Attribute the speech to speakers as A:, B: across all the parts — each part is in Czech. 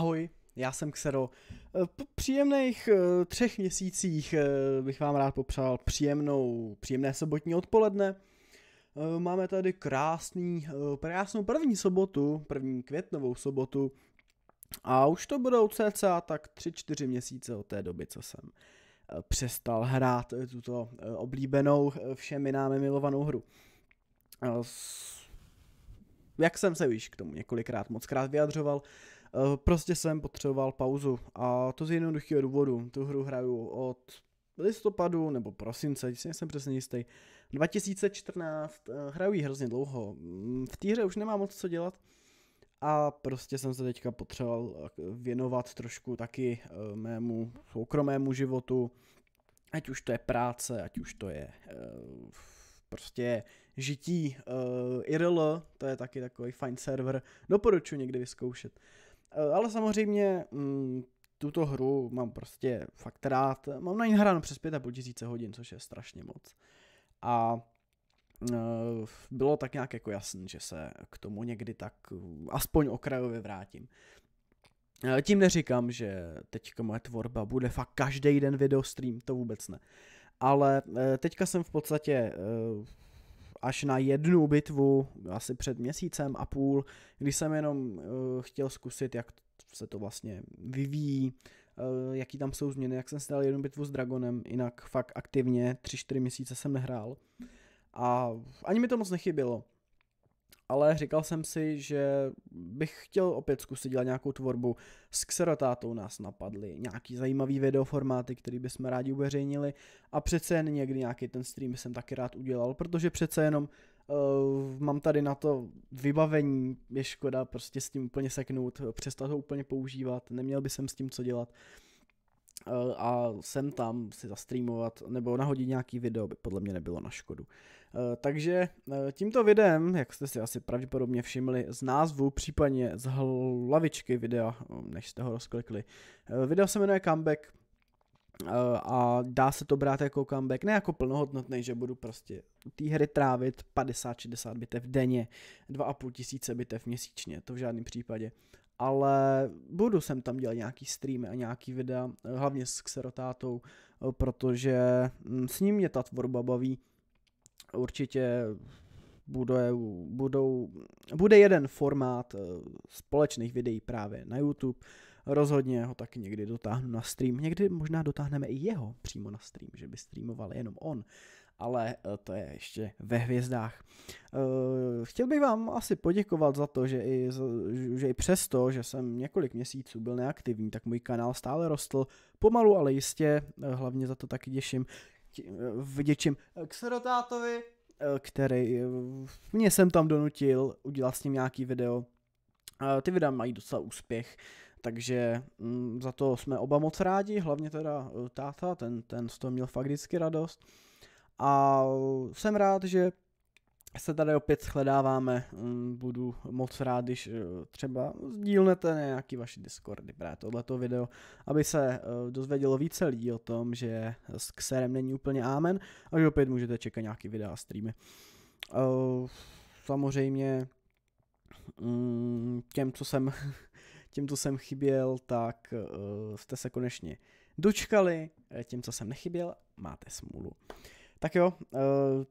A: Ahoj, já jsem Xero. Eh, po příjemných eh, třech měsících eh, bych vám rád popřál příjemnou, příjemné sobotní odpoledne. Máme tady krásný, krásnou první sobotu, první květnovou sobotu. A už to budou cca tak 3-4 měsíce od té doby, co jsem přestal hrát tuto oblíbenou všemi námi milovanou hru. Jak jsem se již k tomu několikrát moc krát vyjadřoval, Eh, prostě jsem potřeboval pauzu a to z jednoduchého důvodu. Tu hru hraju od listopadu nebo prosince, jsem přesně jistý. 2014, eh, hraju ji hrozně dlouho. Mm, v té hře už nemám moc co dělat a prostě jsem se teďka potřeboval eh, věnovat trošku taky mému soukromému životu, ať už to je práce, ať už to je prostě žití uh, IRL, to je taky takový fajn server, doporučuji někdy vyzkoušet. Eh, ale samozřejmě mm, tuto hru mám prostě fakt rád. Mám na ní hráno přes 5,5 tisíce hodin, což je strašně moc. A eh, bylo tak nějak jako jasný, že se k tomu někdy tak mm, aspoň okrajově vrátím. Eh, tím neříkám, že teďka moje tvorba bude fakt každý den video stream. to vůbec ne. Ale teďka jsem v podstatě až na jednu bitvu, asi před měsícem a půl, když jsem jenom eh, chtěl zkusit, jak se to vlastně vyvíjí, eh, jaký tam jsou změny, jak jsem si dal jednu bitvu s Dragonem, jinak fakt aktivně 3-4 měsíce jsem nehrál. A ani mi to moc nechybilo ale říkal jsem si, že bych chtěl opět zkusit dělat nějakou tvorbu. S Xerotátou nás napadly nějaký zajímavý videoformáty, který bychom rádi uveřejnili a přece jen někdy nějaký ten stream jsem taky rád udělal, protože přece jenom uh, mám tady na to vybavení, je škoda prostě s tím úplně seknout, přestat ho úplně používat, neměl by jsem s tím co dělat. Uh, Eh, a sem tam si zastreamovat nebo nahodit nějaký video by podle mě nebylo na škodu. Eh, takže eh, tímto videem, jak jste si asi pravděpodobně všimli z názvu, případně z hlavičky videa, než jste ho rozklikli, video se jmenuje Comeback a dá se to brát jako comeback, ne jako plnohodnotný, že budu prostě té hry trávit 50-60 bitev denně, 2,5 tisíce bitev měsíčně, to v žádném případě ale budu sem tam dělat nějaký streamy a nějaký videa, hlavně s Xerotátou, protože hm, s ním mě ta tvorba baví. Určitě bude, budou, bude jeden formát eh, společných videí právě na YouTube, rozhodně ho taky někdy dotáhnu na stream, někdy možná dotáhneme i jeho přímo na stream, že by streamoval jenom on ale eh, to je ještě ve hvězdách. Eh, chtěl bych vám asi poděkovat za to, že i, že i přesto, že jsem několik měsíců byl neaktivní, tak můj kanál stále rostl pomalu, ale jistě, eh, hlavně za to taky děším, vděčím Serotátovi, který mě jsem tam donutil udělat s ním nějaký video. Ty videa mají docela úspěch, takže mm, za to jsme oba moc rádi, hlavně teda táta, ten, ten z toho měl fakt vždycky radost. A jsem rád, že se tady opět shledáváme. Mm, budu moc rád, když eh, třeba sdílnete nějaký vaši Discordy právě tohleto video, aby se eh, dozvědělo více lidí o tom, že s Xerem není úplně amen a že opět můžete čekat nějaký videa a streamy. Eh, samozřejmě mm, těm, co jsem, těm, co jsem chyběl, tak jste se konečně dočkali. Těm, co jsem nechyběl, máte smůlu. Tak jo, eh,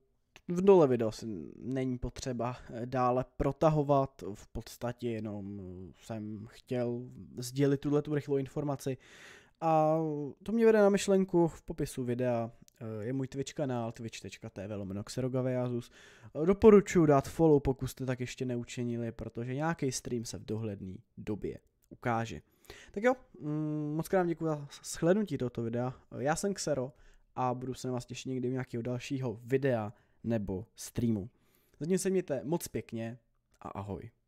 A: v dole video si není potřeba eh, dále protahovat, v podstatě jenom eh, jsem chtěl sdělit tuhle tu rychlou informaci. A to mě vede na myšlenku v popisu videa je můj Twitch kanál twitch.tv lomeno Doporučuji dát follow, pokud jste tak ještě neučinili, protože nějaký stream se v dohledné době ukáže. Tak jo, mm, moc krát děkuji za shlednutí tohoto videa. Já jsem Xero a budu se na vás těšit někdy u nějakého dalšího videa nebo streamu. Zatím se mějte moc pěkně a ahoj.